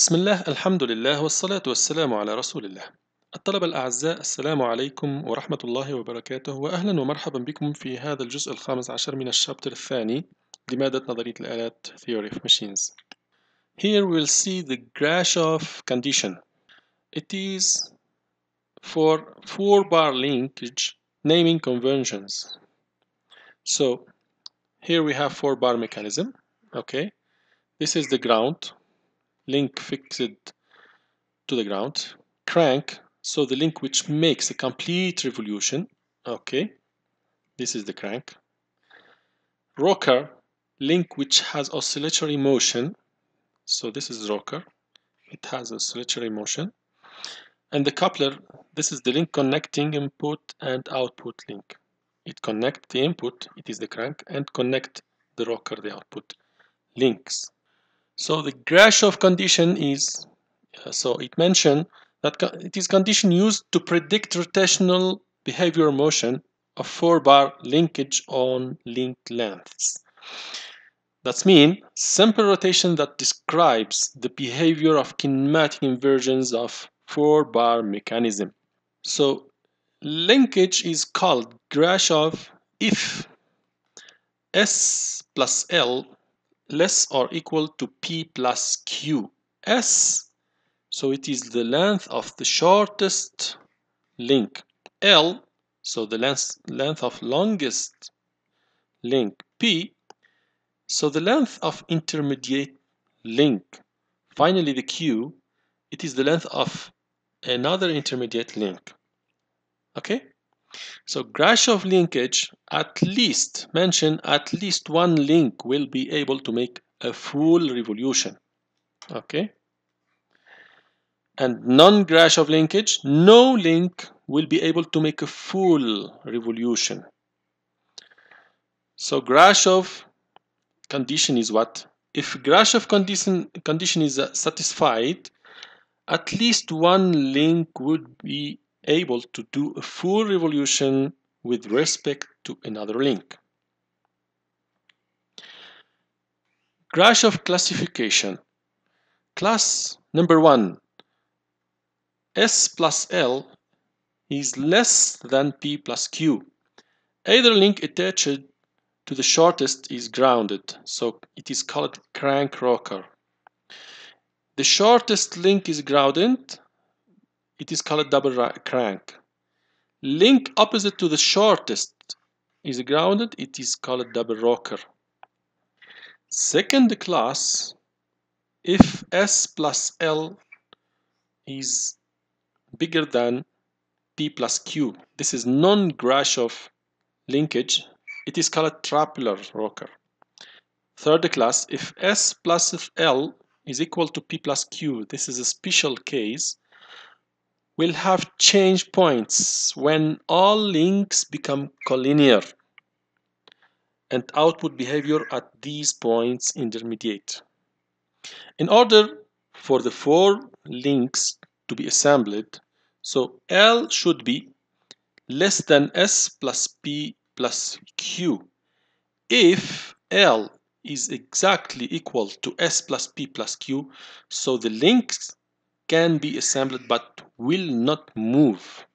بسم الله الحمد لله والصلاة والسلام على رسول الله الطلبة الأعزاء السلام عليكم ورحمة الله وبركاته وأهلا ومرحبا بكم في هذا الجزء الخامس عشر من الشابتر الثاني لمادة نظرية الآلات Theory of Machines Here we'll see the Grashof condition It is for four bar linkage naming conventions So here we have four bar mechanism Okay This is the ground link fixed to the ground. Crank, so the link which makes a complete revolution. Okay, this is the crank. Rocker, link which has oscillatory motion. So this is rocker. It has oscillatory motion. And the coupler, this is the link connecting input and output link. It connects the input, it is the crank, and connect the rocker, the output links. So the Grashof condition is, uh, so it mentioned that it is condition used to predict rotational behavior motion of four bar linkage on link lengths. That means simple rotation that describes the behavior of kinematic inversions of four bar mechanism. So linkage is called Grashof if S plus L less or equal to P plus Q S. So it is the length of the shortest link L. So the length, length of longest link P. So the length of intermediate link. Finally the Q, it is the length of another intermediate link. Okay, so Grashof of linkage at least mention at least one link will be able to make a full revolution. Okay. And non-grash of linkage, no link will be able to make a full revolution. So grash of condition is what? If grash of condition, condition is satisfied, at least one link would be able to do a full revolution with respect to another link. Crash of classification. Class number one, S plus L is less than P plus Q. Either link attached to the shortest is grounded, so it is called crank rocker. The shortest link is grounded it is called double crank. Link opposite to the shortest is grounded. It is called double rocker. Second class, if S plus L is bigger than P plus Q. This is non-Grashof linkage. It is called trapelar rocker. Third class, if S plus L is equal to P plus Q, this is a special case will have change points when all links become collinear and output behavior at these points intermediate. In order for the four links to be assembled, so L should be less than S plus P plus Q if L is exactly equal to S plus P plus Q, so the links can be assembled but will not move